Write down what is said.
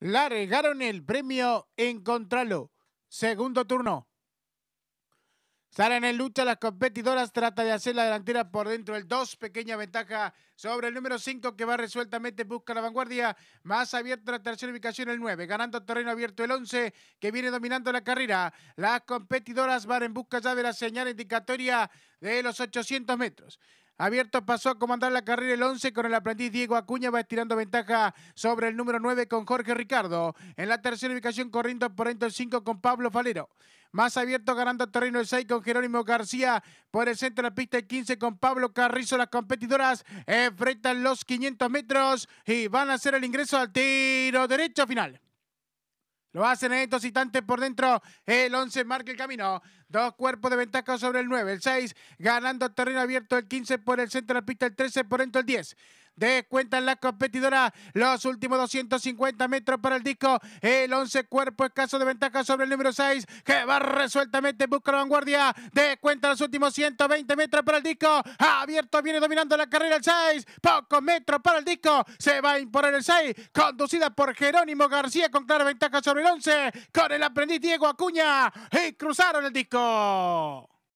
largaron el premio Encontralo. Segundo turno. Salen en lucha las competidoras, trata de hacer la delantera por dentro del 2, pequeña ventaja sobre el número 5 que va resueltamente, busca la vanguardia, más abierto la tercera ubicación el 9, ganando terreno abierto el 11 que viene dominando la carrera. Las competidoras van en busca ya de la señal indicatoria de los 800 metros. Abierto pasó a comandar la carrera el 11 con el aprendiz Diego Acuña va estirando ventaja sobre el número 9 con Jorge Ricardo. En la tercera ubicación corriendo por el 5 con Pablo Falero. Más abierto ganando terreno el 6 con Jerónimo García. Por el centro de la pista el 15 con Pablo Carrizo. Las competidoras enfrentan los 500 metros y van a hacer el ingreso al tiro derecho final. Lo hacen en estos instantes por dentro. El 11 marca el camino. Dos cuerpos de ventaja sobre el 9. El 6 ganando terreno abierto. El 15 por el centro de la pista. El 13 por dentro. El 10. Descuentan la competidora los últimos 250 metros para el disco. El 11 cuerpo escaso de ventaja sobre el número 6 que va resueltamente busca la vanguardia. cuenta los últimos 120 metros para el disco. Abierto viene dominando la carrera el 6. Pocos metros para el disco. Se va a imponer el 6. Conducida por Jerónimo García con clara ventaja sobre el 11. Con el aprendiz Diego Acuña. Y cruzaron el disco.